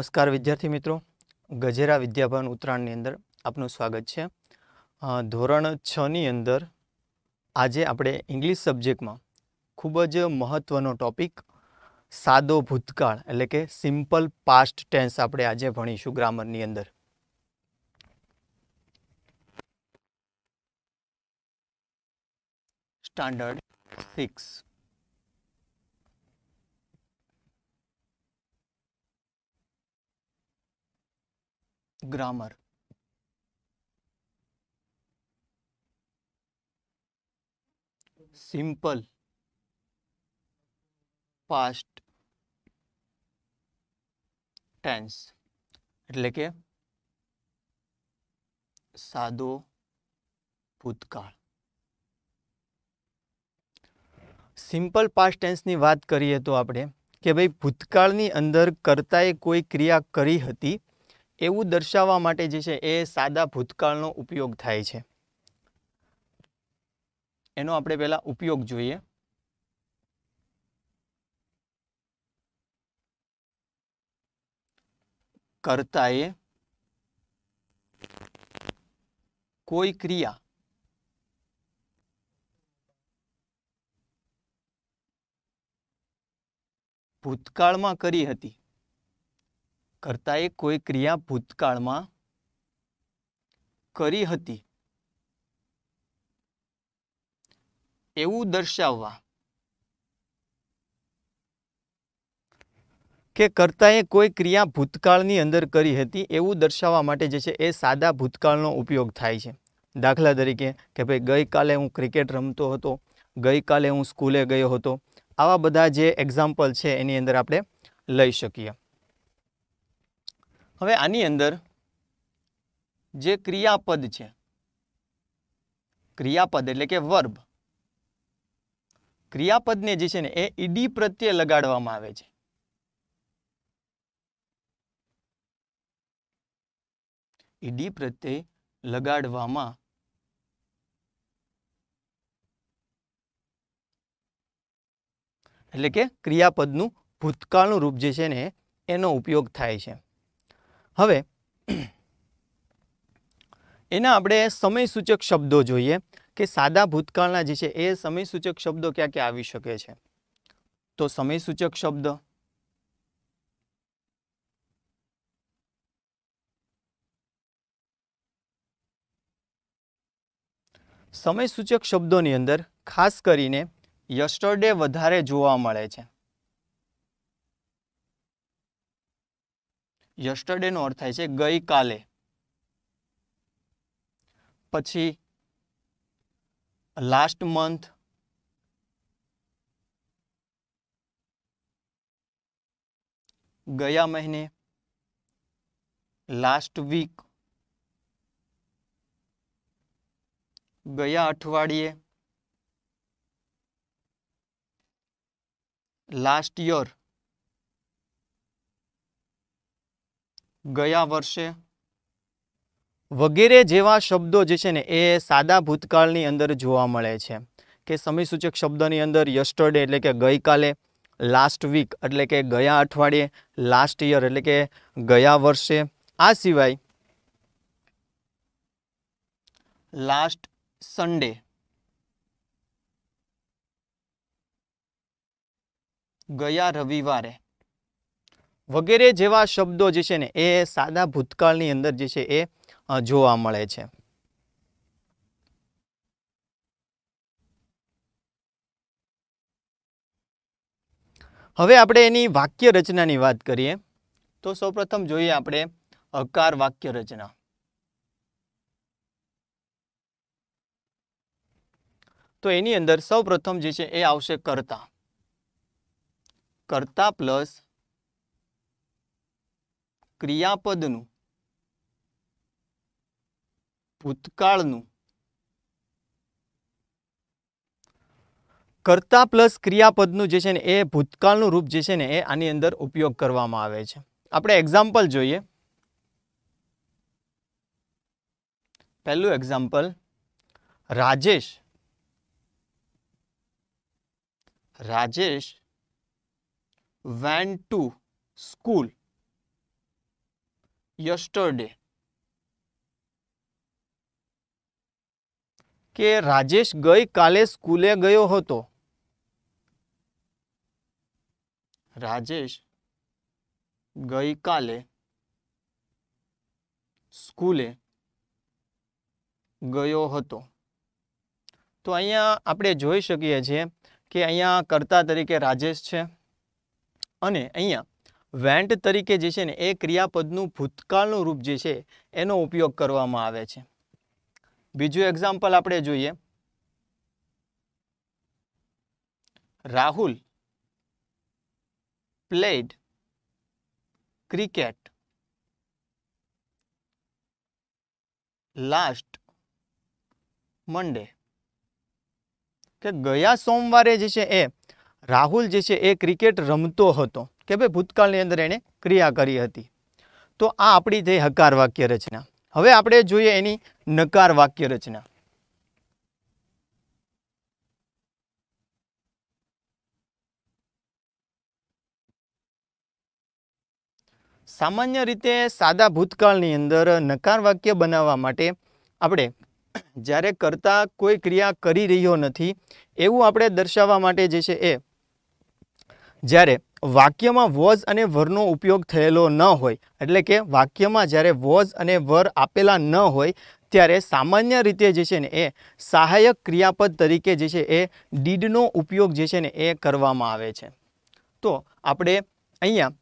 નમસ્કાર વિદ્યાર્થી મિત્રો ગજેરા વિદ્યાભવન ઉત્તરાયણની અંદર આપનું સ્વાગત છે ધોરણ છની અંદર આજે આપણે ઇંગ્લિશ સબ્જેક્ટમાં ખૂબ જ મહત્ત્વનો ટોપિક સાદો ભૂતકાળ એટલે કે સિમ્પલ પાસ્ટ ટેન્સ આપણે આજે ભણીશું ગ્રામરની અંદર standard six grammar simple past tense એટલે કે સાદો ભૂતકાળ સિમ્પલ પાસ્ટ ટેન્સની વાત કરીએ તો આપણે કે ભાઈ ભૂતકાળની અંદર કરતાએ કોઈ ક્રિયા કરી હતી એવું દર્શાવવા માટે જે છે એ સાદા ભૂતકાળનો ઉપયોગ થાય છે એનો આપણે પહેલાં ઉપયોગ જોઈએ કરતાએ કોઈ ક્રિયા ભૂતકાળમાં કરી હતી કરતાએ કોઈ ક્રિયા ભૂતકાળમાં કરી હતી એવું દર્શાવવા કે કરતાએ કોઈ ક્રિયા ભૂતકાળની અંદર કરી હતી એવું દર્શાવવા માટે જે છે એ સાદા ભૂતકાળનો ઉપયોગ થાય છે દાખલા તરીકે કે ભાઈ ગઈકાલે હું ક્રિકેટ રમતો હતો ગઈકાલે હું સ્કૂલે ગયો હતો આવા બધા જે એક્ઝામ્પલ છે એની અંદર આપણે લઈ શકીએ હવે આની અંદર જે ક્રિયાપદ છે ક્રિયાપદ એટલે કે વર્બ ક્રિયાપદને જે છે ને એ ઈડી પ્રત્યે લગાડવામાં આવે છે ઈડી પ્રત્યે લગાડવામાં એટલે કે ક્રિયાપદનું ભૂતકાળનું રૂપ જે છે ને એનો ઉપયોગ થાય છે હવે એના આપણે સમયસૂચક શબ્દો જોઈએ કે સાદા ભૂતકાળના જે છે એ સમયસૂચક શબ્દો ક્યાં ક્યાં આવી શકે છે તો સમયસૂચક શબ્દ સમયસૂચક શબ્દોની અંદર ખાસ કરીને યસ્ટરડે વધારે જોવા મળે છે યસ્ટરડેનો અર્થ થાય છે ગઈકાલે પછી લાસ્ટ મંથ ગયા મહિને લાસ્ટ વીક ગયા અઠવાડિયે લાસ્ટ યર ગયા વર્ષે વગેરે જેવા શબ્દો જે છે ને એ સાદા ભૂતકાળની અંદર જોવા મળે છે કે સમયસૂચક શબ્દની અંદર યસ્ટરડે એટલે કે ગઈકાલે લાસ્ટ વીક એટલે કે ગયા અઠવાડિયે લાસ્ટ યર એટલે કે ગયા વર્ષે આ સિવાય લાસ્ટ સન્ડે ગયા રવિવારે વગેરે જેવા શબ્દો જે છે ને એ સાદા ભૂતકાળની અંદર જે છે એ જોવા મળે છે હવે આપણે એની વાક્ય રચનાની વાત કરીએ તો સૌપ્રથમ જોઈએ આપણે અકાર વાક્ય રચના તો એની અંદર સૌપ્રથમ જે છે એ આવશે કરતા કરતા પ્લસ ક્રિયાપદનું ભૂતકાળનું કર્તા પ્લસ ક્રિયાપદનું જે છે ને એ ભૂતકાળનું રૂપ જે છે ને એ આની અંદર ઉપયોગ કરવામાં આવે છે આપણે એક્ઝામ્પલ જોઈએ પહેલું example Rajesh Rajesh went to school yesterday કે રાજેશ ગઈ કાલે સ્કૂલે ગયો હતો રાજેશ ગઈ કાલે સ્કૂલે ગયો હતો તો અહીંયા આપણે જોઈ શકીએ છીએ કે અહીંયા કર્તા તરીકે રાજેશ છે અને અહીંયા વેન્ટ તરીકે જે છે ને એ ક્રિયાપદનું ભૂતકાળનું રૂપ જે છે એનો ઉપયોગ કરવામાં આવે છે બીજું એક્ઝામ્પલ આપણે જોઈએ Rahul played cricket last Monday કે ગયા સોમવારે જે છે એ રાહુલ જે છે એ ક્રિકેટ રમતો હતો કે ભાઈ ભૂતકાળની અંદર એણે ક્રિયા કરી હતી તો આ આપણી જે હકાર વાક્ય રચના હવે આપણે જોઈએ એની નકાર વાક્ય રચના સામાન્ય રીતે સાદા ભૂતકાળની અંદર નકાર વાક્ય બનાવવા માટે આપણે જ્યારે કરતા કોઈ ક્રિયા કરી રહ્યો નથી એવું આપણે દર્શાવવા માટે જે છે એ જ્યારે વાક્યમાં વોઝ અને વરનો ઉપયોગ થયેલો ન હોય એટલે કે વાક્યમાં જ્યારે વોઝ અને વર આપેલા ન હોય ત્યારે સામાન્ય રીતે જે છે ને એ સહાયક ક્રિયાપદ તરીકે જે છે એ ડીડનો ઉપયોગ જે છે ને એ કરવામાં આવે છે તો આપણે અહીંયા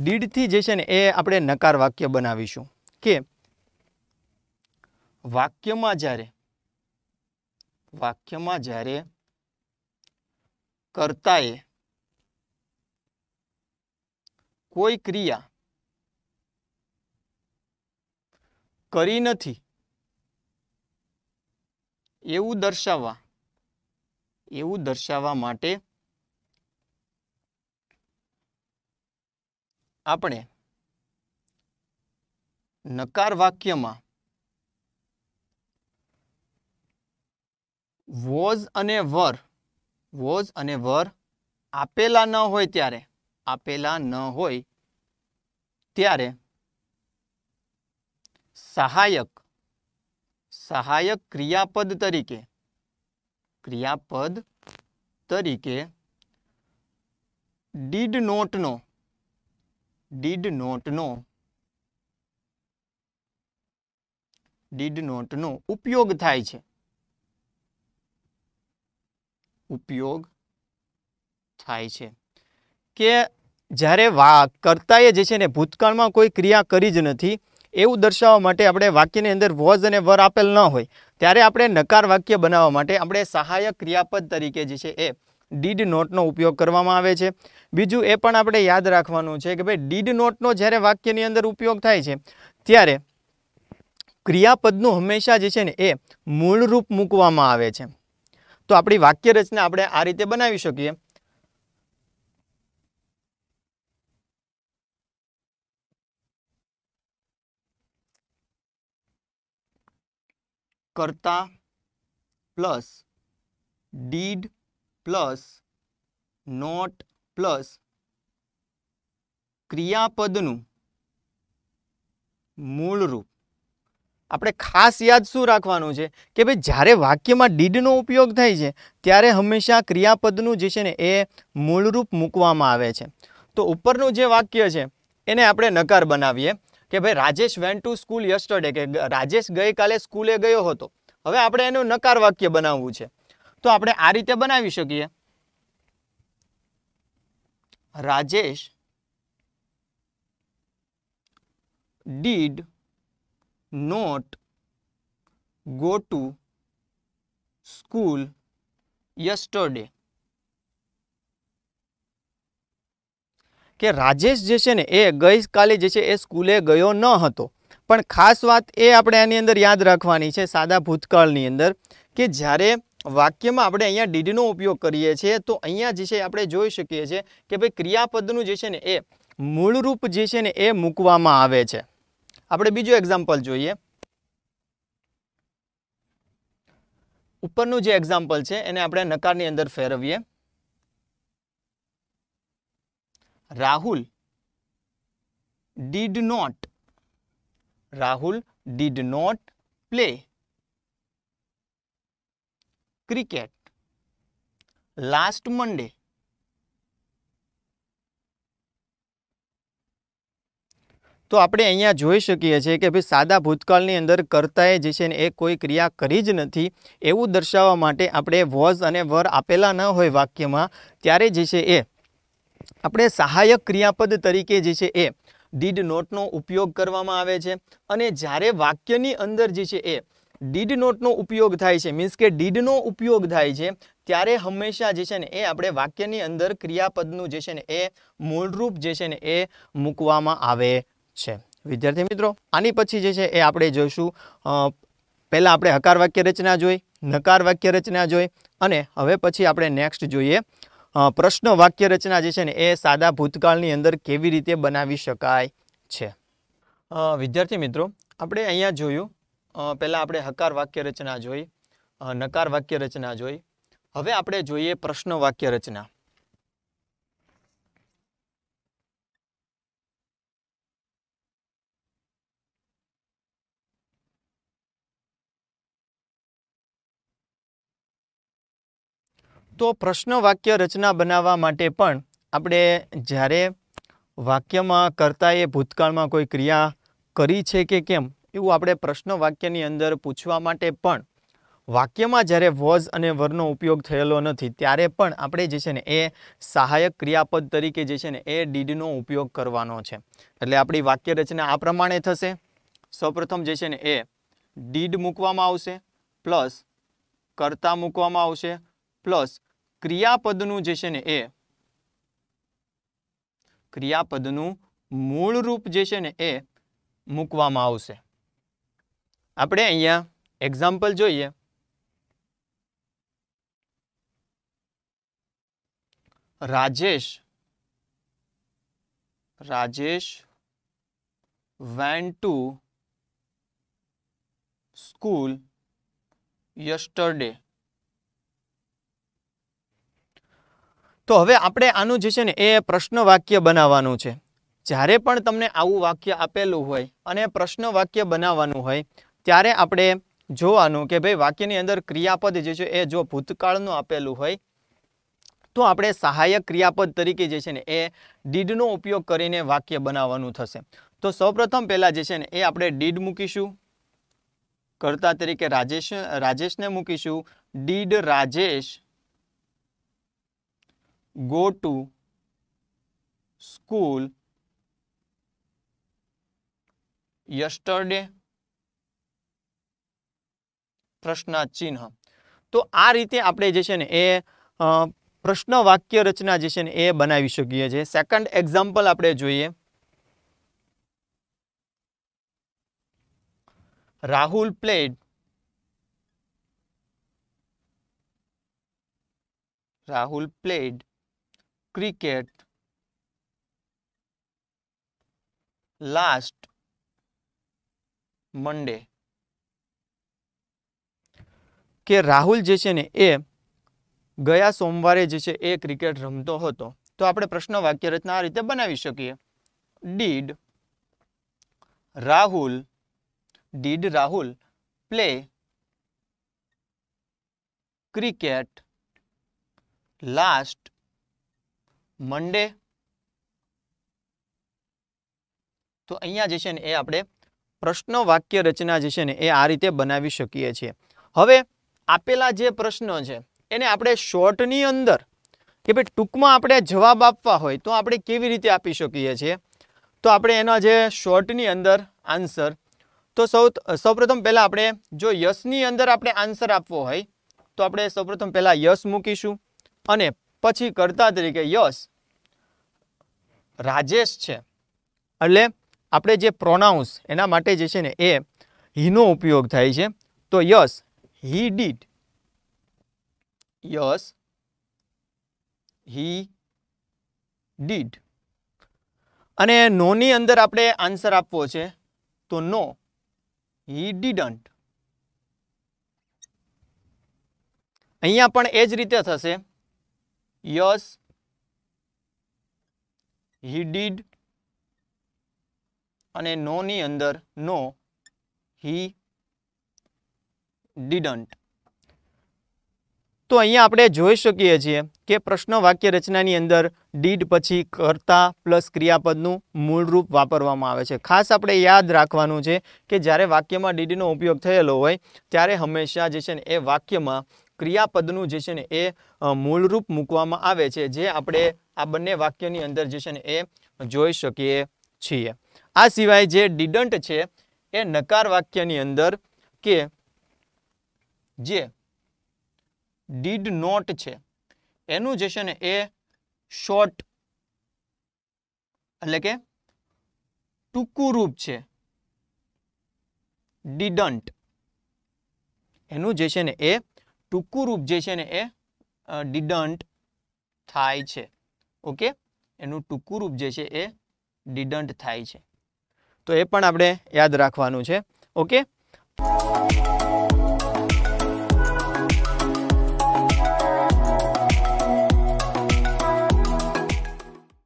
ડીડથી જે છે ને એ આપણે નકાર વાક્ય બનાવીશું કે વાક્યમાં જ્યારે વાક્યમાં જ્યારે કર્તાએ કોઈ ક્રિયા કરી નથી એવું દર્શાવવા એવું દર્શાવવા માટે આપણે નકાર વાક્યમાં વોઝ અને વર વોઝ અને વર આપેલા ન હોય ત્યારે આપેલા ન હોય ત્યારે સહાયક સહાયક ક્રિયાપદ તરીકે ક્રિયાપદ તરીકે ડીડ નોટનો ડીડ નોટનો ડીડ નોટનો ઉપયોગ થાય છે ઉપયોગ થાય છે કે જ્યારે વા કરતાએ જે છે ને ભૂતકાળમાં કોઈ ક્રિયા કરી જ નથી એવું દર્શાવવા માટે આપણે વાક્યની અંદર વોઝ અને વર આપેલ ન હોય ત્યારે આપણે નકાર વાક્ય બનાવવા માટે આપણે સહાયક ક્રિયાપદ તરીકે જે છે એ ડીડ નોટનો ઉપયોગ કરવામાં આવે છે બીજું એ પણ આપણે યાદ રાખવાનું છે કે ભાઈ ડીડ નોટનો જ્યારે વાક્યની અંદર ઉપયોગ થાય છે ત્યારે ક્રિયાપદનું હંમેશા જે છે ને એ મૂળરૂપ મૂકવામાં આવે છે તો આપણી વાક્ય રચના આપણે આ રીતે બનાવી શકીએ કરતા plus did plus not plus ક્રિયાપદનું મૂળરૂપ આપણે ખાસ યાદ શું રાખવાનું છે કે ભાઈ જ્યારે વાક્યમાં ડીડનો ઉપયોગ થાય છે ત્યારે હંમેશા ક્રિયાપદનું જે છે ને એ મૂળરૂપ મૂકવામાં આવે છે તો ઉપરનું જે વાક્ય છે એને આપણે નકાર બનાવીએ કે ભાઈ Rajesh went to school yesterday કે રાજેશ ગઈકાલે સ્કૂલે ગયો હતો હવે આપણે એનું નકાર વાક્ય બનાવવું છે તો આપણે આ રીતે બનાવી શકીએ Rajesh did not go to school yesterday કે રાજેશ જે છે ને એ ગઈકાલે જે છે એ સ્કૂલે ગયો ન હતો પણ ખાસ વાત એ આપણે આની અંદર યાદ રાખવાની છે સાદા ભૂતકાળની અંદર કે જ્યારે વાક્યમાં આપણે અહીંયા ડીડનો ઉપયોગ કરીએ છીએ તો અહીંયા જે છે આપણે જોઈ શકીએ છીએ કે ભાઈ ક્રિયાપદનું જે છે ને એ મૂળરૂપ જે છે ને એ મૂકવામાં આવે છે આપણે બીજું એક્ઝામ્પલ જોઈએ ઉપરનું જે એક્ઝામ્પલ છે એને આપણે નકારની અંદર ફેરવીએ Rahul did not Rahul did not play cricket last Monday તો આપણે અહીંયા જોઈ શકીએ છીએ કે ભાઈ સાદા ભૂતકાળની અંદર કરતાએ જે છે ને એ કોઈ ક્રિયા કરી જ નથી એવું દર્શાવવા માટે આપણે વોઝ અને વર આપેલા ન હોય વાક્યમાં ત્યારે જે છે એ આપણે સહાયક ક્રિયાપદ તરીકે જે છે એ ડીડ નોટનો ઉપયોગ કરવામાં આવે છે અને જ્યારે વાક્યની અંદર જે છે એ ડીડ નોટનો ઉપયોગ થાય છે મીન્સ કે ડીડનો ઉપયોગ થાય છે ત્યારે હંમેશા જે છે ને એ આપણે વાક્યની અંદર ક્રિયાપદનું જે છે ને એ મૂળરૂપ જે છે ને એ મૂકવામાં આવે છે વિદ્યાર્થી મિત્રો આની પછી જે છે એ આપણે જોઈશું પહેલાં આપણે હકાર વાક્ય રચના જોઈ નકાર વાક્ય રચના જોઈ અને હવે પછી આપણે નેક્સ્ટ જોઈએ પ્રશ્ન વાક્ય રચના જે છે ને એ સાદા ભૂતકાળની અંદર કેવી રીતે બનાવી શકાય છે વિદ્યાર્થી મિત્રો આપણે અહીંયા જોયું પહેલાં આપણે હકાર વાક્ય રચના જોઈ નકાર વાક્ય રચના જોઈ હવે આપણે જોઈએ પ્રશ્ન વાક્ય રચના તો પ્રશ્ન વાક્ય રચના બનાવવા માટે પણ આપણે જ્યારે વાક્યમાં કરતાએ ભૂતકાળમાં કોઈ ક્રિયા કરી છે કે કેમ એવું આપણે પ્રશ્ન વાક્યની અંદર પૂછવા માટે પણ વાક્યમાં જ્યારે વોઝ અને વરનો ઉપયોગ થયેલો નથી ત્યારે પણ આપણે જે છે ને એ સહાયક ક્રિયાપદ તરીકે જે છે ને એ ડીડનો ઉપયોગ કરવાનો છે એટલે આપણી વાક્ય રચના આ પ્રમાણે થશે સૌપ્રથમ જે છે ને એ ડીડ મૂકવામાં આવશે પ્લસ કરતા મૂકવામાં આવશે પ્લસ ક્રિયાપદનું જે છે ને એ ક્રિયાપદનું મૂળ રૂપ જે છે ને એ મૂકવામાં આવશે આપણે અહીંયા એક્ઝામ્પલ જોઈએ Rajesh Rajesh went to school yesterday તો હવે આપણે આનું જે છે ને એ પ્રશ્ન વાક્ય બનાવવાનું છે જ્યારે પણ તમને આવું વાક્ય આપેલું હોય અને પ્રશ્ન વાક્ય બનાવવાનું હોય ત્યારે આપણે જોવાનું કે ભાઈ વાક્યની અંદર ક્રિયાપદ જે છે એ જો ભૂતકાળનું આપેલું હોય તો આપણે સહાયક ક્રિયાપદ તરીકે જે છે ને એ ડીડનો ઉપયોગ કરીને વાક્ય બનાવવાનું થશે તો સૌપ્રથમ પહેલાં જે છે ને એ આપણે ડીડ મૂકીશું કરતા તરીકે રાજેશ રાજેશને મૂકીશું did Rajesh go to school yesterday પ્રશ્ન ચિહ્ન તો આ રીતે આપણે જે છે ને એ પ્રશ્ન વાક્ય રચના જે છે ને એ બનાવી શકીએ છીએ સેકન્ડ એક્ઝામ્પલ આપણે જોઈએ Rahul played Rahul played cricket last Monday કે રાહુલ જે છે ને એ ગયા સોમવારે જે છે એ ક્રિકેટ રમતો હતો તો આપણે પ્રશ્ન વાક્ય રચના આ રીતે બનાવી શકીએ did Rahul did Rahul play cricket last Monday તો અહીંયા જે છે ને એ આપણે પ્રશ્નો વાક્ય રચના જે છે ને એ આ રીતે બનાવી શકીએ છીએ હવે આપેલા જે પ્રશ્નો છે એને આપણે શોર્ટની અંદર કે ભાઈ ટૂંકમાં આપણે જવાબ આપવા હોય તો આપણે કેવી રીતે આપી શકીએ છીએ તો આપણે એના જે શોર્ટની અંદર આન્સર તો સૌ સૌપ્રથમ પહેલાં આપણે જો યશની અંદર આપણે આન્સર આપવો હોય તો આપણે સૌપ્રથમ પહેલાં યશ મૂકીશું અને પછી કર્તા તરીકે યસ રાજેશ છે એટલે આપણે જે પ્રોનાઉન્સ એના માટે જે છે ને એ હીનો ઉપયોગ થાય છે તો yes he did yes he did અને નોની અંદર આપણે આન્સર આપવો છે તો નો હી ડીડન્ટ અહીંયા પણ એ જ રીતે થશે યસ હી ડીડ અને નોની અંદર નો હી ડીડન્ટ તો અહીંયા આપણે જોઈ શકીએ છીએ કે પ્રશ્ન વાક્ય રચનાની અંદર ડીડ પછી કરતા પ્લસ ક્રિયાપદનું મૂળરૂપ વાપરવામાં આવે છે ખાસ આપણે યાદ રાખવાનું છે કે જ્યારે વાક્યમાં ડીડનો ઉપયોગ થયેલો હોય ત્યારે હંમેશા જે છે ને એ વાક્યમાં ક્રિયાપદનું જે છે ને એ મૂળરૂપ મૂકવામાં આવે છે જે આપણે આ બંને વાક્યની અંદર જે છે ને એ જોઈ શકીએ છીએ આ સિવાય જે ડિડન્ટ છે એ નકાર વાક્યની અંદર કે જે ડીડ નોટ છે એનું જે છે ને એ શોર્ટ એટલે કે ટૂંકું રૂપ છે ડિડન્ટ એનું જે છે ને એ ટૂંકું રૂપ જે છે ને એ ડિડન્ટ થાય છે ઓકે એનું ટૂંકું રૂપ જે છે એ ડિડન્ટ થાય છે તો એ પણ આપણે યાદ રાખવાનું છે ઓકે